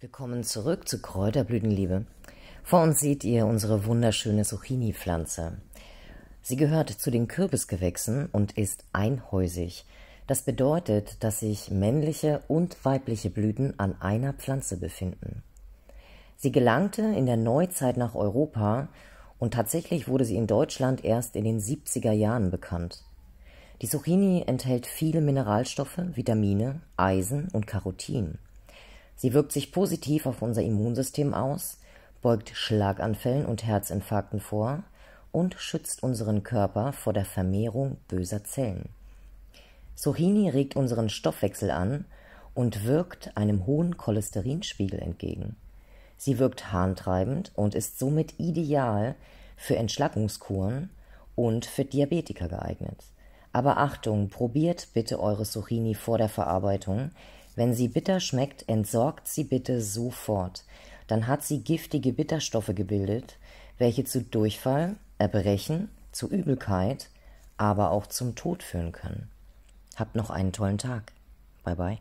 Willkommen zurück zu Kräuterblütenliebe. Vor uns seht ihr unsere wunderschöne Zucchini-Pflanze. Sie gehört zu den Kürbisgewächsen und ist einhäusig. Das bedeutet, dass sich männliche und weibliche Blüten an einer Pflanze befinden. Sie gelangte in der Neuzeit nach Europa und tatsächlich wurde sie in Deutschland erst in den 70er Jahren bekannt. Die Zucchini enthält viele Mineralstoffe, Vitamine, Eisen und Carotin. Sie wirkt sich positiv auf unser Immunsystem aus, beugt Schlaganfällen und Herzinfarkten vor und schützt unseren Körper vor der Vermehrung böser Zellen. Zucchini regt unseren Stoffwechsel an und wirkt einem hohen Cholesterinspiegel entgegen. Sie wirkt harntreibend und ist somit ideal für Entschlackungskuren und für Diabetiker geeignet. Aber Achtung, probiert bitte eure Zucchini vor der Verarbeitung, wenn sie bitter schmeckt, entsorgt sie bitte sofort. Dann hat sie giftige Bitterstoffe gebildet, welche zu Durchfall, Erbrechen, zu Übelkeit, aber auch zum Tod führen können. Habt noch einen tollen Tag. Bye bye.